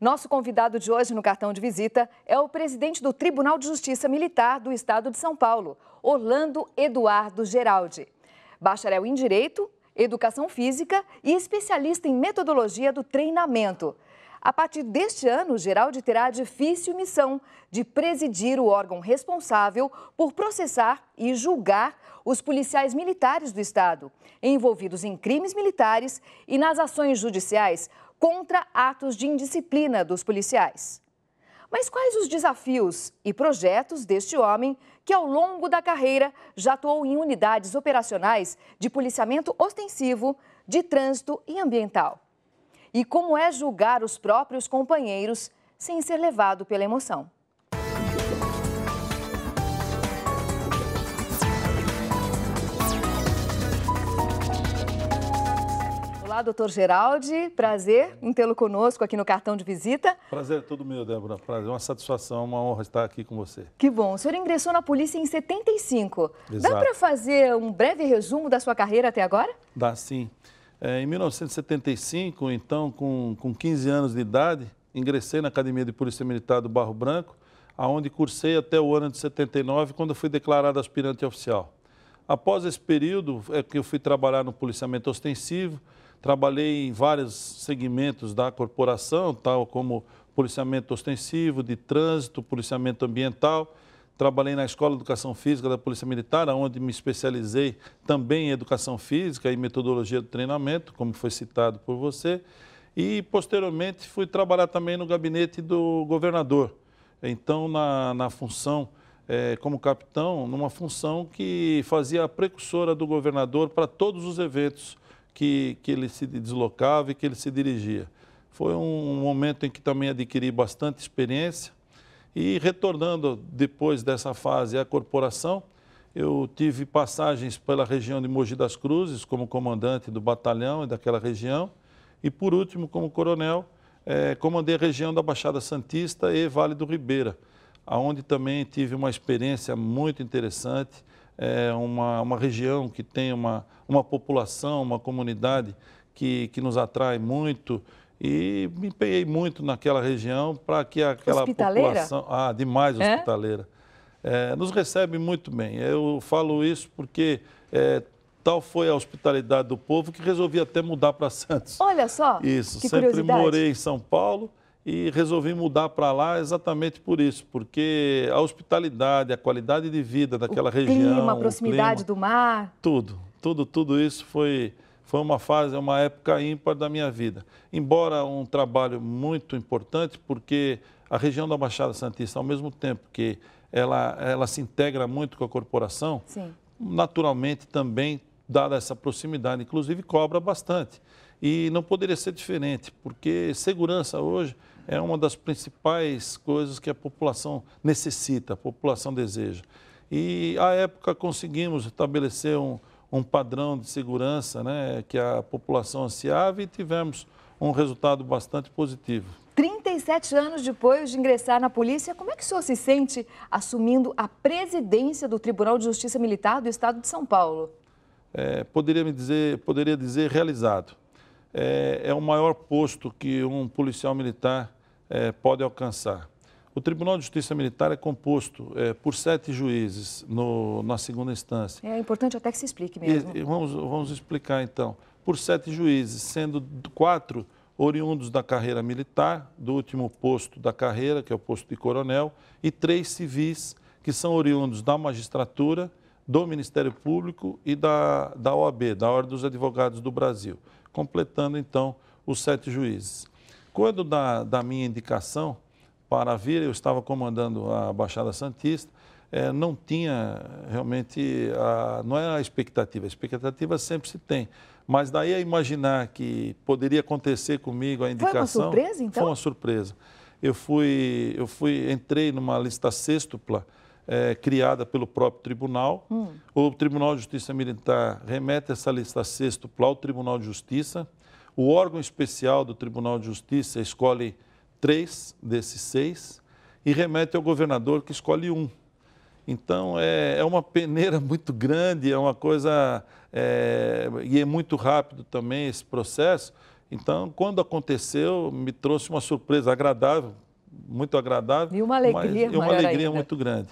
Nosso convidado de hoje no cartão de visita é o presidente do Tribunal de Justiça Militar do Estado de São Paulo, Orlando Eduardo Geraldi. Bacharel em Direito, Educação Física e especialista em metodologia do treinamento. A partir deste ano, Geraldi terá a difícil missão de presidir o órgão responsável por processar e julgar os policiais militares do Estado, envolvidos em crimes militares e nas ações judiciais contra atos de indisciplina dos policiais. Mas quais os desafios e projetos deste homem que, ao longo da carreira, já atuou em unidades operacionais de policiamento ostensivo, de trânsito e ambiental? E como é julgar os próprios companheiros sem ser levado pela emoção? Olá, doutor Geraldi. Prazer em tê-lo conosco aqui no cartão de visita. Prazer é todo meu, Débora. Prazer, uma satisfação, uma honra estar aqui com você. Que bom. O senhor ingressou na polícia em 75. Exato. Dá para fazer um breve resumo da sua carreira até agora? Dá sim. É, em 1975, então, com, com 15 anos de idade, ingressei na Academia de Polícia Militar do Barro Branco, aonde cursei até o ano de 79, quando fui declarado aspirante oficial. Após esse período, é que eu fui trabalhar no policiamento ostensivo, trabalhei em vários segmentos da corporação, tal como policiamento ostensivo, de trânsito, policiamento ambiental. Trabalhei na Escola de Educação Física da Polícia Militar, onde me especializei também em educação física e metodologia do treinamento, como foi citado por você. E, posteriormente, fui trabalhar também no gabinete do governador. Então, na, na função é, como capitão, numa função que fazia a precursora do governador para todos os eventos que, que ele se deslocava e que ele se dirigia. Foi um momento em que também adquiri bastante experiência e retornando depois dessa fase à corporação, eu tive passagens pela região de Mogi das Cruzes como comandante do batalhão e daquela região e por último como coronel eh, comandei a região da Baixada Santista e Vale do Ribeira, aonde também tive uma experiência muito interessante é, uma, uma região que tem uma, uma população, uma comunidade que, que nos atrai muito e me empenhei muito naquela região para que aquela população... Ah, demais é? hospitaleira. É? É, nos recebe muito bem. Eu falo isso porque é, tal foi a hospitalidade do povo que resolvi até mudar para Santos. Olha só, Isso, sempre morei em São Paulo e resolvi mudar para lá exatamente por isso, porque a hospitalidade, a qualidade de vida daquela o região, clima, a proximidade clima, do mar, tudo, tudo, tudo isso foi foi uma fase, uma época ímpar da minha vida. Embora um trabalho muito importante, porque a região da Baixada Santista, ao mesmo tempo que ela, ela se integra muito com a corporação, Sim. naturalmente também, dada essa proximidade, inclusive cobra bastante. E não poderia ser diferente, porque segurança hoje é uma das principais coisas que a população necessita, a população deseja. E, à época, conseguimos estabelecer um, um padrão de segurança né, que a população ansiava e tivemos um resultado bastante positivo. 37 anos depois de ingressar na polícia, como é que o senhor se sente assumindo a presidência do Tribunal de Justiça Militar do Estado de São Paulo? É, poderia me dizer, poderia dizer realizado. É, é o maior posto que um policial militar é, pode alcançar. O Tribunal de Justiça Militar é composto é, por sete juízes no, na segunda instância. É importante até que se explique mesmo. E, vamos, vamos explicar então. Por sete juízes, sendo quatro oriundos da carreira militar, do último posto da carreira, que é o posto de coronel, e três civis, que são oriundos da magistratura, do Ministério Público e da, da OAB, da Ordem dos Advogados do Brasil, completando então os sete juízes. Quando da, da minha indicação para vir, eu estava comandando a Baixada Santista, é, não tinha realmente, a, não é a expectativa, a expectativa sempre se tem. Mas daí a imaginar que poderia acontecer comigo a indicação... Foi uma surpresa, então? Foi uma surpresa. Eu fui, eu fui entrei numa lista sextupla, é, criada pelo próprio tribunal. Hum. O Tribunal de Justiça Militar remete essa lista sextupla ao Tribunal de Justiça, o órgão especial do Tribunal de Justiça escolhe três desses seis e remete ao governador que escolhe um. Então é, é uma peneira muito grande, é uma coisa. É, e é muito rápido também esse processo. Então, quando aconteceu, me trouxe uma surpresa agradável, muito agradável. E uma alegria, mas, e uma alegria ainda. muito grande.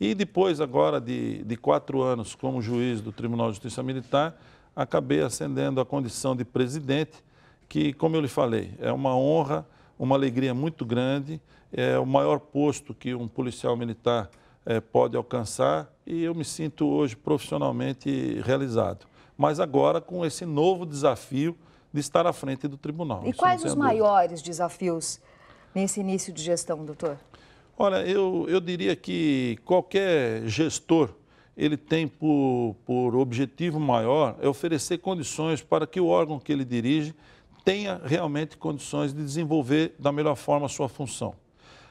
E depois, agora de, de quatro anos como juiz do Tribunal de Justiça Militar, acabei ascendendo à condição de presidente, que, como eu lhe falei, é uma honra, uma alegria muito grande, é o maior posto que um policial militar é, pode alcançar e eu me sinto hoje profissionalmente realizado. Mas agora com esse novo desafio de estar à frente do tribunal. E quais os maiores desafios nesse início de gestão, doutor? Olha, eu, eu diria que qualquer gestor ele tem por, por objetivo maior é oferecer condições para que o órgão que ele dirige tenha realmente condições de desenvolver da melhor forma a sua função.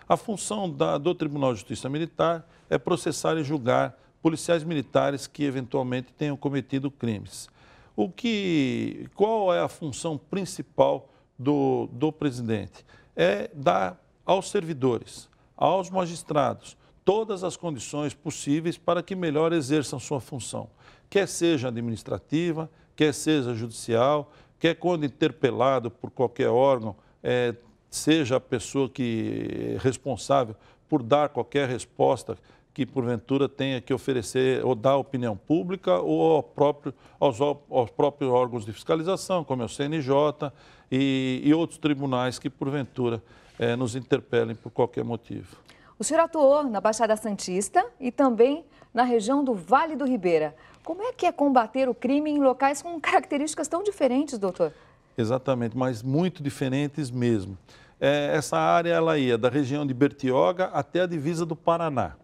A função da, do Tribunal de Justiça Militar é processar e julgar policiais militares que eventualmente tenham cometido crimes. O que, qual é a função principal do, do presidente? É dar aos servidores, aos magistrados, todas as condições possíveis para que melhor exerçam sua função, quer seja administrativa, quer seja judicial, quer quando interpelado por qualquer órgão, é, seja a pessoa que é responsável por dar qualquer resposta que porventura tenha que oferecer ou dar opinião pública ou ao próprio, aos, aos, próprios órgãos de fiscalização, como é o CNJ e, e outros tribunais que porventura é, nos interpelem por qualquer motivo. O senhor atuou na Baixada Santista e também na região do Vale do Ribeira. Como é que é combater o crime em locais com características tão diferentes, doutor? Exatamente, mas muito diferentes mesmo. É, essa área ela ia da região de Bertioga até a divisa do Paraná.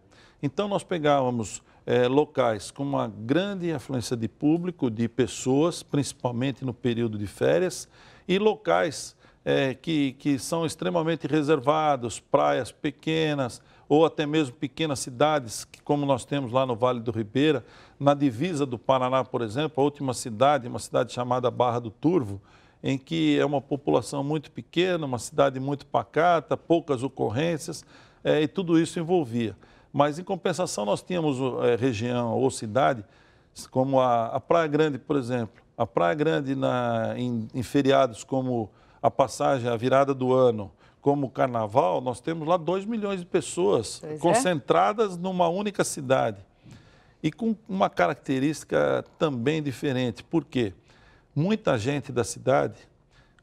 Então nós pegávamos é, locais com uma grande afluência de público, de pessoas, principalmente no período de férias, e locais é, que, que são extremamente reservados, praias pequenas, ou até mesmo pequenas cidades, que, como nós temos lá no Vale do Ribeira, na divisa do Paraná, por exemplo, a última cidade, uma cidade chamada Barra do Turvo, em que é uma população muito pequena, uma cidade muito pacata, poucas ocorrências, é, e tudo isso envolvia. Mas, em compensação, nós tínhamos é, região ou cidade, como a, a, Praia Grande, por exemplo. A Praia Grande, na, em, em feriados como a passagem, a virada do ano, como carnaval, nós temos lá 2 milhões de pessoas pois é. concentradas é? numa única cidade. E com uma característica também diferente. Por quê? Muita gente da cidade,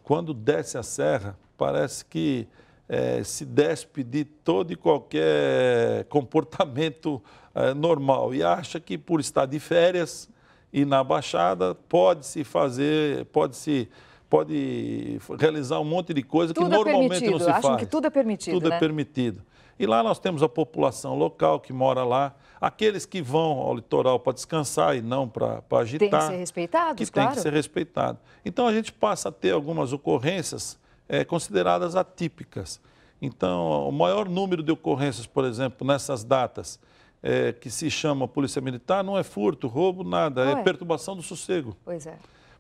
quando desce a serra, parece que é, se despe de todo e qualquer comportamento é, normal e acha que por estar de férias e na baixada pode se fazer, pode se pode realizar um monte de coisa tudo que é normalmente é não se faz. Acham que tudo é permitido. Tudo é né? é permitido. E lá nós temos a população local que mora lá, aqueles que vão ao litoral para descansar e não para agitar. Tem que ser claro que claro. tem que ser respeitado. Então a gente passa a ter algumas ocorrências é, consideradas atípicas. Então, o maior número de ocorrências, por exemplo, nessas datas, é, que se chama Polícia Militar, não é furto, roubo, nada, é, é. perturbação do sossego. Pois é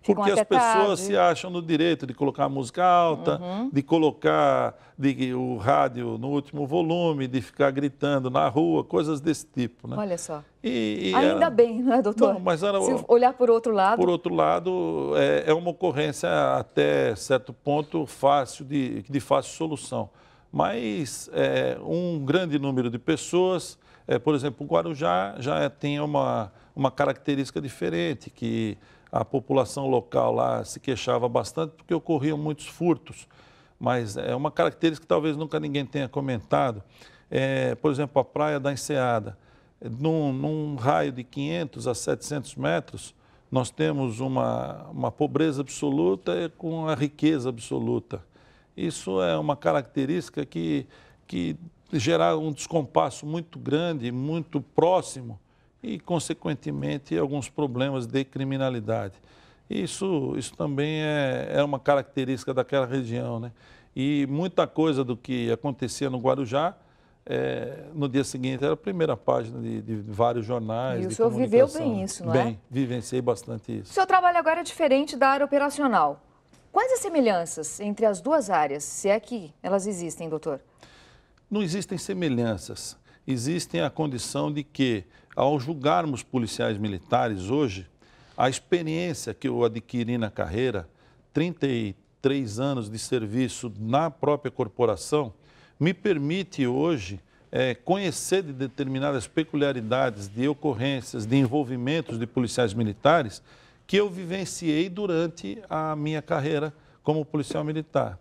porque as pessoas tarde. se acham no direito de colocar música alta, uhum. de colocar de, o rádio no último volume, de ficar gritando na rua, coisas desse tipo. Né? Olha só. E, e é- Ainda era... bem, não é, doutor? Não, mas era... Se olhar por outro lado. Por outro lado, é, é uma ocorrência até certo ponto fácil de, de fácil solução. Mas é, um grande número de pessoas, é, por exemplo, o Guarujá já tem uma, uma característica diferente, que a população local lá se queixava bastante porque ocorriam muitos furtos. Mas é uma característica que talvez nunca ninguém tenha comentado. É, por exemplo, a Praia da Enseada. Num, num, raio de 500 a 700 metros, nós temos uma, uma pobreza absoluta com a riqueza absoluta. Isso é uma característica que, que gerar um descompasso muito grande, muito próximo e, consequentemente, alguns problemas de criminalidade. Isso, isso também é, é uma característica daquela região. Né? E muita coisa do que acontecia no Guarujá, é, no dia seguinte era a primeira página de, de vários jornais. E o senhor viveu bem isso, não é? Bem, vivenciei bastante isso. O seu trabalho agora é diferente da área operacional. Quais as semelhanças entre as duas áreas, se é que elas existem, doutor? Não existem semelhanças existem a condição de que, ao julgarmos policiais militares hoje, a experiência que eu adquiri na carreira, 33 anos de serviço na própria corporação, me permite hoje é, conhecer de determinadas peculiaridades de ocorrências, de envolvimentos de policiais militares que eu vivenciei durante a minha carreira como policial militar.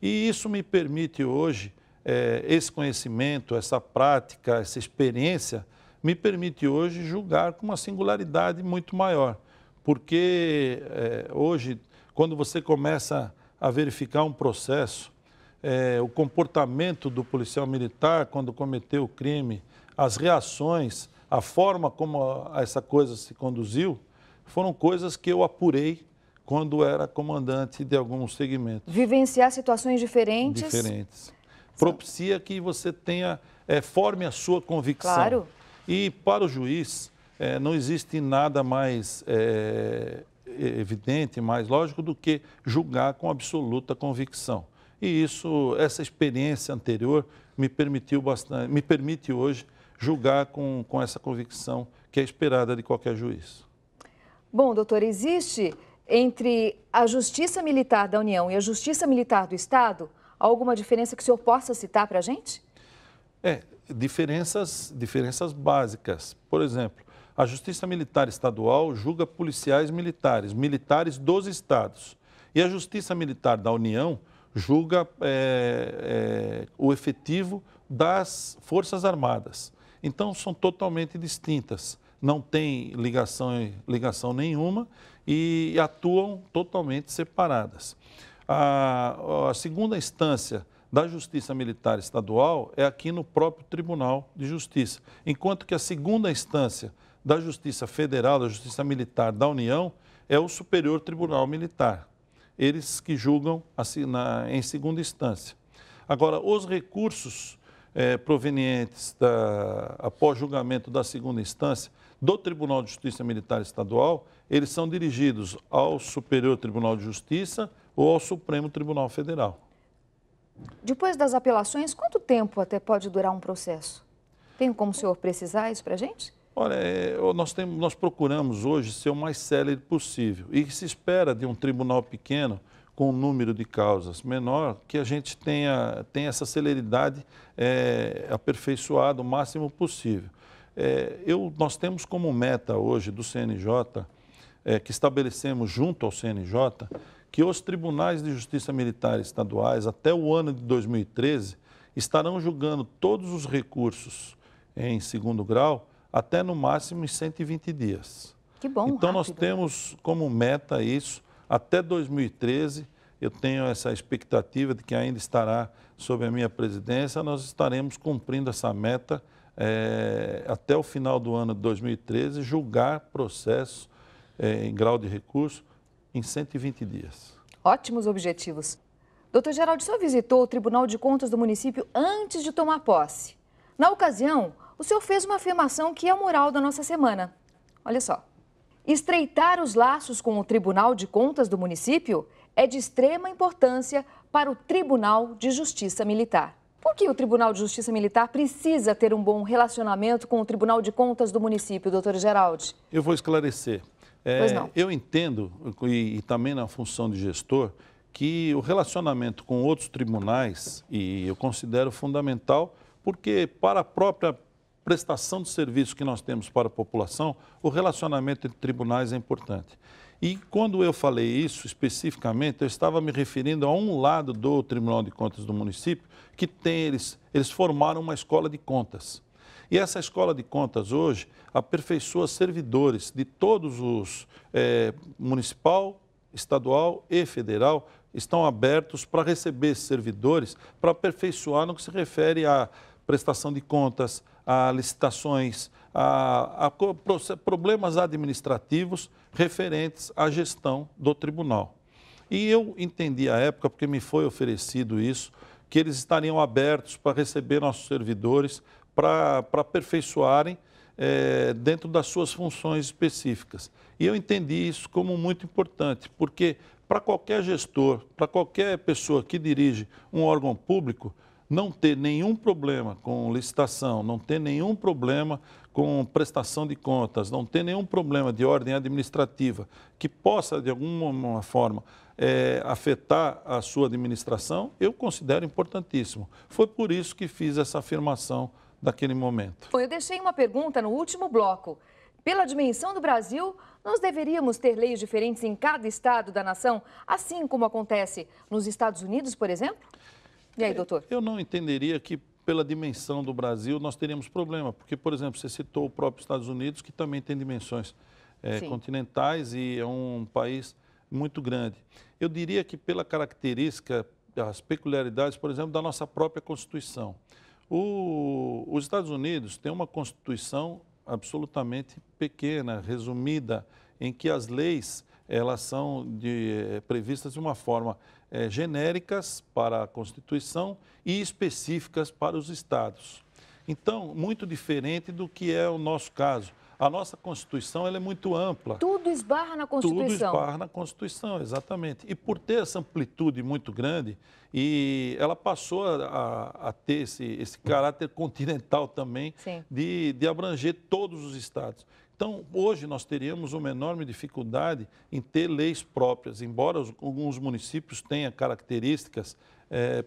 E isso me permite hoje é, esse conhecimento, essa prática, essa experiência, me permite hoje julgar com uma singularidade muito maior. Porque é, hoje, quando você começa a verificar um processo, é, o comportamento do policial militar quando cometeu o crime, as reações, a forma como essa coisa se conduziu, foram coisas que eu apurei quando era comandante de alguns segmentos. Vivenciar situações diferentes. Diferentes propicia que você tenha, é, forme a sua convicção. Claro. E para o juiz, é, não existe nada mais é, evidente, mais lógico do que julgar com absoluta convicção. E isso, essa experiência anterior me permitiu bastante, me permite hoje julgar com, com essa convicção que é esperada de qualquer juiz. Bom, doutor, existe entre a Justiça Militar da União e a Justiça Militar do Estado Alguma diferença que o senhor possa citar para a gente? É, diferenças, diferenças básicas. Por exemplo, a Justiça Militar Estadual julga policiais militares, militares dos estados. E a Justiça Militar da União julga é, é, o efetivo das Forças Armadas. Então, são totalmente distintas. Não tem ligação, ligação nenhuma e atuam totalmente separadas. A, a segunda instância da Justiça Militar Estadual é aqui no próprio Tribunal de Justiça, enquanto que a segunda instância da Justiça Federal, da Justiça Militar da União, é o Superior Tribunal Militar, eles que julgam assim, na, em segunda instância. Agora, os recursos eh, provenientes da, após julgamento da segunda instância do Tribunal de Justiça Militar Estadual, eles são dirigidos ao Superior Tribunal de Justiça ou ao Supremo Tribunal Federal. Depois das apelações, quanto tempo até pode durar um processo? Tem como o senhor precisar isso para a gente? Olha, é, nós, temos, nós procuramos hoje ser o mais célebre possível. E se espera de um tribunal pequeno, com um número de causas menor, que a gente tenha, tenha essa celeridade é, aperfeiçoada o máximo possível. É, eu, nós temos como meta hoje do CNJ, é, que estabelecemos junto ao CNJ, que os tribunais de justiça militar estaduais, até o ano de 2013, estarão julgando todos os recursos em segundo grau até no máximo em 120 dias. Que bom, Então rápido. nós temos como meta isso até 2013. Eu tenho essa expectativa de que ainda estará sob a minha presidência, nós estaremos cumprindo essa meta é, até o final do ano de 2013, julgar processos é, eh, em grau de recurso em 120 dias. Ótimos objetivos. Doutor Geraldo, o senhor visitou o Tribunal de Contas do município antes de tomar posse. Na ocasião, o senhor fez uma afirmação que é o mural da nossa semana. Olha só. Estreitar os laços com o Tribunal de Contas do município é de extrema importância para o Tribunal de Justiça Militar. Por que o Tribunal de Justiça Militar precisa ter um bom relacionamento com o Tribunal de Contas do município, doutor Geraldo? Eu vou esclarecer. É, eu entendo, e, e, também na função de gestor, que o relacionamento com outros tribunais, e eu considero fundamental, porque para a própria prestação de serviço que nós temos para a população, o relacionamento entre tribunais é importante. E quando eu falei isso especificamente, eu estava me referindo a um lado do Tribunal de Contas do município, que tem eles, eles formaram uma escola de contas. E essa escola de contas hoje aperfeiçoa servidores de todos os é, municipal, estadual e federal estão abertos para receber servidores para aperfeiçoar no que se refere à prestação de contas, a licitações, a, a problemas administrativos referentes à gestão do tribunal. E eu entendi à época, porque me foi oferecido isso, que eles estariam abertos para receber nossos servidores para aperfeiçoarem é, dentro das suas funções específicas. E eu entendi isso como muito importante, porque para qualquer gestor, para qualquer pessoa que dirige um órgão público, não ter nenhum problema com licitação, não ter nenhum problema com prestação de contas, não ter nenhum problema de ordem administrativa que possa, de alguma forma, é, afetar a sua administração, eu considero importantíssimo. Foi por isso que fiz essa afirmação daquele momento. Eu deixei uma pergunta no último bloco. Pela dimensão do Brasil, nós deveríamos ter leis diferentes em cada estado da nação, assim como acontece nos Estados Unidos, por exemplo? E aí, é, doutor? Eu não entenderia que pela dimensão do Brasil nós teríamos problema, porque, por exemplo, você citou o próprio Estados Unidos, que também tem dimensões é, continentais e é um país muito grande. Eu diria que pela característica, as peculiaridades, por exemplo, da nossa própria Constituição. O, os Estados Unidos têm uma Constituição absolutamente pequena, resumida, em que as leis elas são de, eh, previstas de uma forma é, genéricas para a Constituição e específicas para os estados. Então, muito diferente do que é o nosso caso. A nossa Constituição ela é muito ampla. Tudo esbarra na Constituição. Tudo esbarra na Constituição, exatamente. E por ter essa amplitude muito grande, e ela passou a, a ter esse, esse caráter continental também, de, de abranger todos os estados. Então, hoje nós teríamos uma enorme dificuldade em ter leis próprias, embora os, alguns municípios tenham características é,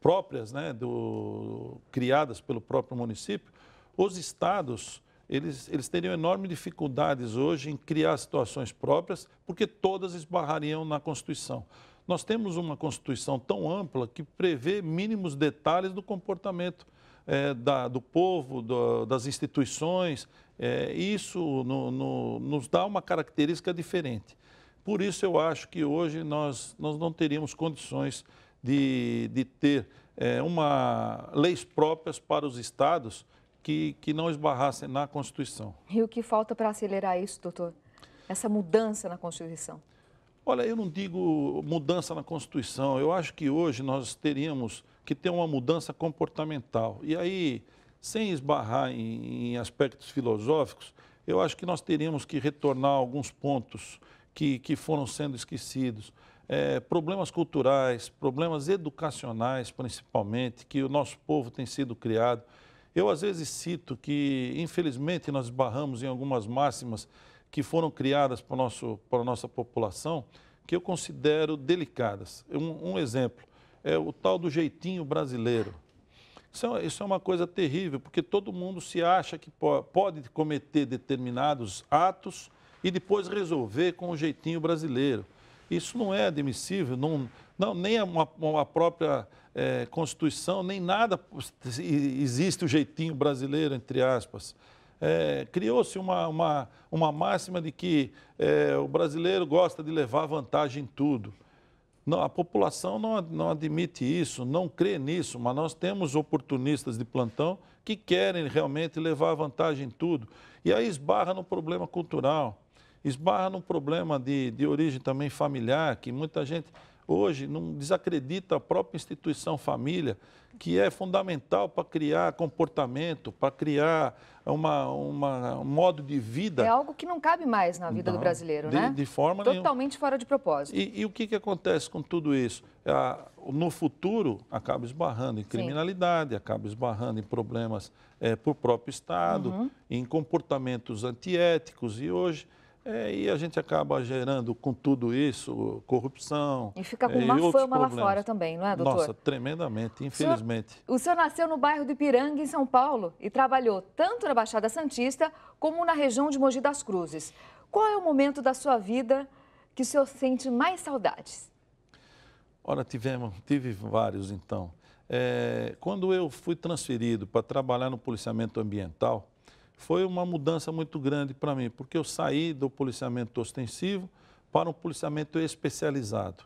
próprias, né, do, criadas pelo próprio município, os estados eles, eles teriam enormes dificuldades hoje em criar situações próprias, porque todas esbarrariam na Constituição. Nós temos uma Constituição tão ampla que prevê mínimos detalhes do comportamento é, da, do povo, do, das instituições. É, isso no, no, nos dá uma característica diferente. Por isso, eu acho que hoje nós, nós não teríamos condições de, de ter é, uma, leis próprias para os estados que, que não esbarrassem na Constituição. E o que falta para acelerar isso, doutor? Essa mudança na Constituição? Olha, eu não digo mudança na Constituição. Eu acho que hoje nós teríamos que ter uma mudança comportamental. E aí, sem esbarrar em, em aspectos filosóficos, eu acho que nós teríamos que retornar a alguns pontos que, que foram sendo esquecidos. É, problemas culturais, problemas educacionais, principalmente, que o nosso povo tem sido criado. Eu, às vezes, cito que, infelizmente, nós esbarramos em algumas máximas que foram criadas para, para a nossa população, que eu considero delicadas. Um, um exemplo é o tal do jeitinho brasileiro. Isso é, isso é, uma coisa terrível, porque todo mundo se acha que pode cometer determinados atos e depois resolver com o jeitinho brasileiro. Isso não é admissível, não, não nem uma, própria é, Constituição, nem nada existe o jeitinho brasileiro, entre aspas. É, criou-se uma, uma, uma máxima de que é, o brasileiro gosta de levar vantagem em tudo. Não, a população não, não admite isso, não crê nisso, mas nós temos oportunistas de plantão que querem realmente levar vantagem em tudo. E aí esbarra no problema cultural esbarra num problema de, de origem também familiar, que muita gente hoje não desacredita a própria instituição família, que é fundamental para criar comportamento, para criar uma, uma, um modo de vida. É algo que não cabe mais na vida não, do brasileiro, de, né? De forma Totalmente nenhuma. fora de propósito. E, e, o que, que acontece com tudo isso? no futuro, acaba esbarrando em criminalidade, Sim. acaba esbarrando em problemas é, por próprio Estado, uhum. em comportamentos antiéticos. E hoje, é, e a gente acaba gerando com tudo isso corrupção. E fica com é, má fama lá fora também, não é, doutor? Nossa, tremendamente, infelizmente. O senhor, o senhor nasceu no bairro do Ipiranga, em São Paulo, e trabalhou tanto na Baixada Santista como na região de Mogi das Cruzes. Qual é o momento da sua vida que o senhor sente mais saudades? Ora, tivemos, tive vários então. É, quando eu fui transferido para trabalhar no policiamento ambiental, foi uma mudança muito grande para mim, porque eu saí do policiamento ostensivo para um policiamento especializado,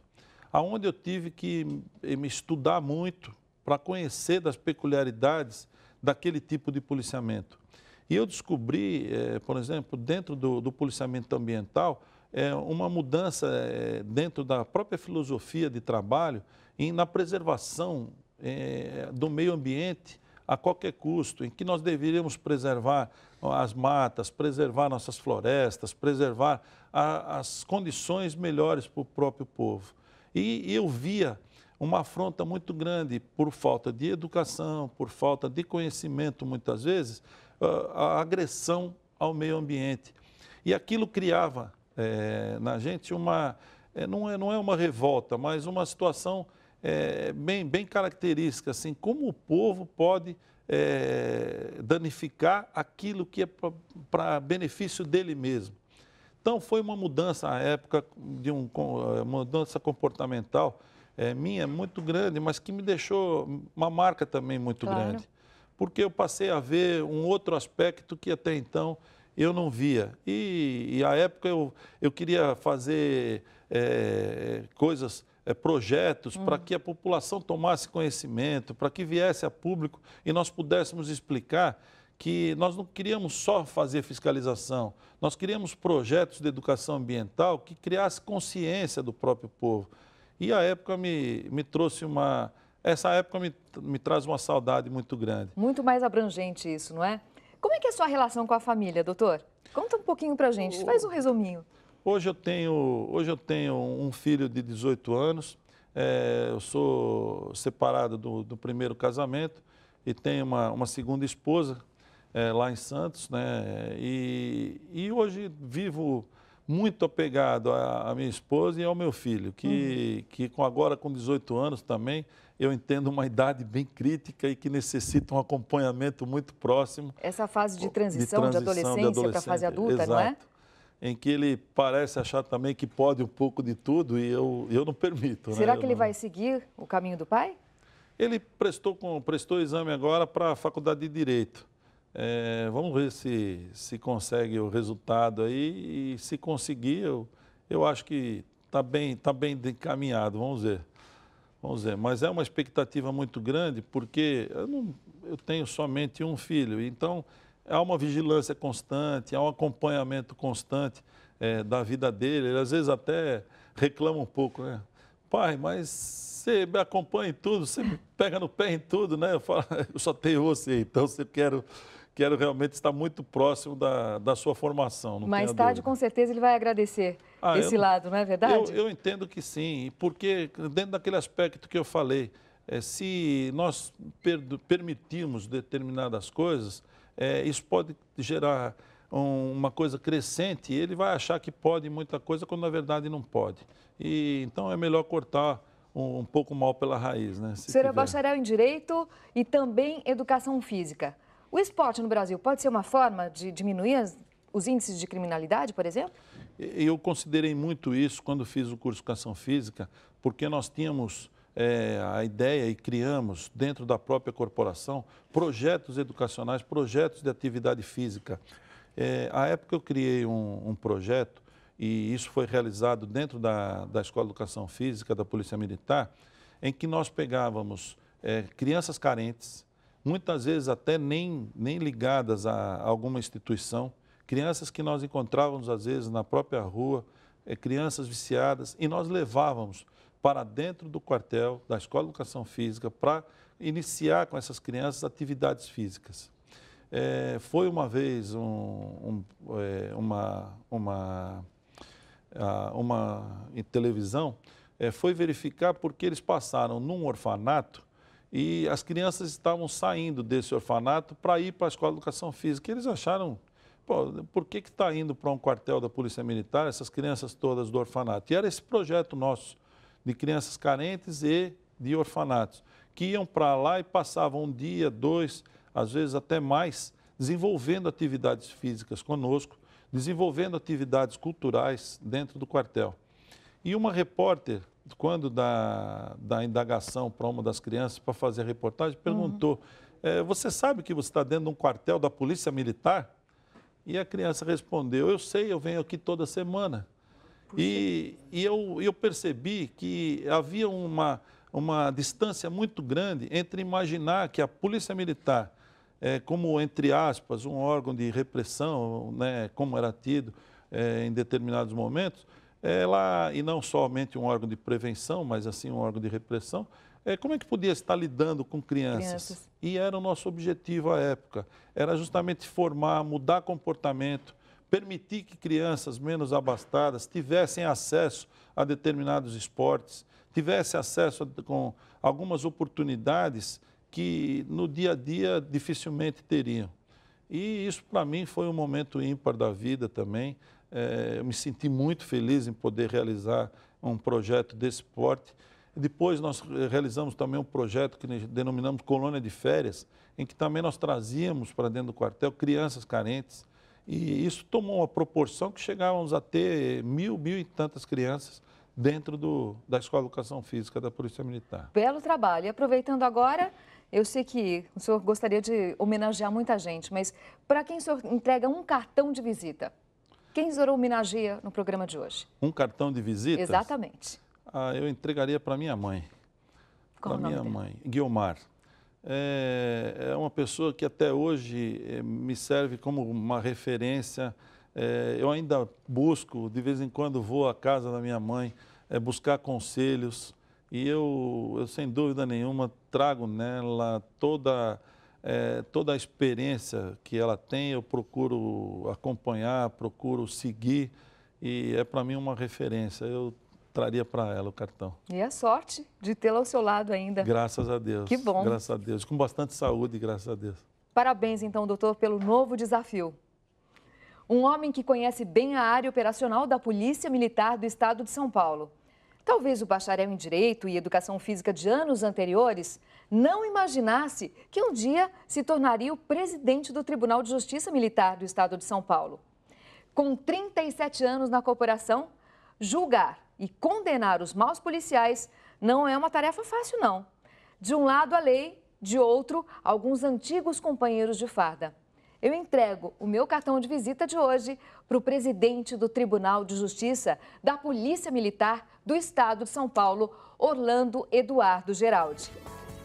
aonde eu tive que me estudar muito para conhecer das peculiaridades daquele tipo de policiamento. E eu descobri, eh, por exemplo, dentro do, do policiamento ambiental, é uma mudança eh, dentro da própria filosofia de trabalho e na preservação do meio ambiente a qualquer custo, em que nós deveríamos preservar as matas, preservar nossas florestas, preservar a, as condições melhores para o próprio povo. E eu via uma afronta muito grande por falta de educação, por falta de conhecimento, muitas vezes, a agressão ao meio ambiente. E aquilo criava é, na gente uma. É, não, é, não é uma revolta, mas uma situação é, bem, bem característica, assim, como o povo pode é, danificar aquilo que é para benefício dele mesmo. Então, foi uma mudança à época, de um, é, uma mudança comportamental é, minha muito grande, mas que me deixou uma marca também muito claro. grande. Porque eu passei a ver um outro aspecto que até então eu não via. E, e à época eu, eu queria fazer é, coisas eh, projetos uhum. para que a população tomasse conhecimento, para que viesse a público e nós pudéssemos explicar que nós não queríamos só fazer fiscalização, nós queríamos projetos de educação ambiental que criasse consciência do próprio povo. E a época me, me trouxe uma. Essa época me, me traz uma saudade muito grande. Muito mais abrangente isso, não é? Como é que é a sua relação com a família, doutor? Conta um pouquinho a gente, faz um resuminho. Hoje eu tenho, hoje eu tenho um filho de 18 anos, é, eu sou separado do, do, primeiro casamento e tenho uma, uma segunda esposa é, lá em Santos, né? E, e hoje vivo muito apegado à, minha esposa e ao meu filho, que, uhum. que com agora com 18 anos também, eu entendo uma idade bem crítica e que necessita um acompanhamento muito próximo. Essa fase de transição, de, transição, de adolescência, para a fase adulta, exato. não é? em que ele parece achar também que pode um pouco de tudo e eu, eu não permito. Será né? que eu ele não... vai seguir o caminho do pai? Ele prestou, com, prestou exame agora para a Faculdade de Direito. É, vamos ver se, se consegue o resultado aí e se conseguir, eu, eu acho que está bem, tá bem encaminhado, vamos ver. Vamos ver, mas é uma expectativa muito grande porque eu, não, eu tenho somente um filho, então é, há uma vigilância constante, há um acompanhamento constante é, da vida dele. Ele às vezes até reclama um pouco, né? Pai, mas você me acompanha em tudo, você me pega no pé em tudo, né? Eu, falo, eu só tenho você, então você quero quero realmente estar muito próximo da, da sua formação. Mais tarde, com certeza, ele vai agradecer ah, esse eu, lado, não é verdade? Eu, eu, entendo que sim, porque dentro daquele aspecto que eu falei, é, se nós per, permitirmos determinadas coisas, é, isso pode gerar um, uma coisa crescente e ele vai achar que pode muita coisa quando na verdade não pode. E, então é melhor cortar um, um pouco mal pela raiz. Né, se o senhor é bacharel em Direito e também Educação Física. O esporte no Brasil pode ser uma forma de diminuir as, os índices de criminalidade, por exemplo? Eu considerei muito isso quando fiz o curso de Educação Física, porque nós tínhamos é, a ideia e criamos dentro da própria corporação projetos educacionais, projetos de atividade física. É, à época eu criei um, um, projeto e isso foi realizado dentro da, da Escola de Educação Física da Polícia Militar, em que nós pegávamos é, crianças carentes, muitas vezes até nem, nem ligadas a alguma instituição, crianças que nós encontrávamos às vezes na própria rua, é, crianças viciadas, e nós levávamos para dentro do quartel, da Escola de Educação Física, para iniciar com essas crianças atividades físicas. É, foi uma vez um, um, é, uma, uma, uma em televisão, é, foi verificar porque eles passaram num orfanato e as crianças estavam saindo desse orfanato para ir para a Escola de Educação Física. Eles acharam, por que está indo para um quartel da Polícia Militar essas crianças todas do orfanato? E era esse projeto nosso de crianças carentes e de orfanatos, que iam para lá e passavam um dia, dois, às vezes até mais, desenvolvendo atividades físicas conosco, desenvolvendo atividades culturais dentro do quartel. E uma repórter, quando da, da indagação para uma das crianças para fazer a reportagem, perguntou: uhum. É, você sabe que você está dentro de um quartel da Polícia Militar? E a criança respondeu: Eu sei, eu venho aqui toda semana. E, e eu, eu percebi que havia uma, uma distância muito grande entre imaginar que a Polícia Militar, é, como, entre aspas, um órgão de repressão, né, como era tido é, em determinados momentos, ela, e não somente um órgão de prevenção, mas assim um órgão de repressão, é, como é que podia estar lidando com crianças? crianças? E era o nosso objetivo à época, era justamente formar, mudar comportamento, permitir que crianças menos abastadas tivessem acesso a determinados esportes, tivessem acesso a, com algumas oportunidades que no dia a dia dificilmente teriam. E isso para mim foi um momento ímpar da vida também. É, eu me senti muito feliz em poder realizar um projeto desse porte. Depois nós realizamos também um projeto que denominamos Colônia de Férias, em que também nós trazíamos para dentro do quartel crianças carentes, e isso tomou uma proporção que chegávamos a ter mil, mil e tantas crianças dentro do, da Escola de Educação Física da Polícia Militar. Belo trabalho. E aproveitando agora, eu sei que o senhor gostaria de homenagear muita gente, mas para quem o senhor entrega um cartão de visita? Quem o senhor homenageia no programa de hoje? Um cartão de visita? Exatamente. Ah, eu entregaria para minha mãe. Para minha dele? mãe, Guilmar. É, é, uma pessoa que até hoje eh, me serve como uma referência. É, eu ainda busco, de vez em quando vou à casa da minha mãe é, buscar conselhos e eu, eu, sem dúvida nenhuma, trago nela toda, é, toda a experiência que ela tem. Eu procuro acompanhar, procuro seguir e é para mim uma referência. Eu traria para ela o cartão. E a sorte de tê-la ao seu lado ainda. Graças a Deus. Que bom. Graças a Deus. Com bastante saúde, graças a Deus. Parabéns, então, doutor, pelo novo desafio. Um homem que conhece bem a área operacional da Polícia Militar do Estado de São Paulo. Talvez o bacharel em Direito e Educação Física de anos anteriores não imaginasse que um dia se tornaria o presidente do Tribunal de Justiça Militar do Estado de São Paulo. Com 37 anos na corporação, julgar e condenar os maus policiais não é uma tarefa fácil, não. De um lado, a lei, de outro, alguns antigos companheiros de farda. Eu entrego o meu cartão de visita de hoje para o presidente do Tribunal de Justiça da Polícia Militar do Estado de São Paulo, Orlando Eduardo Geraldi.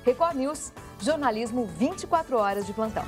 Record News, jornalismo 24 horas de plantão.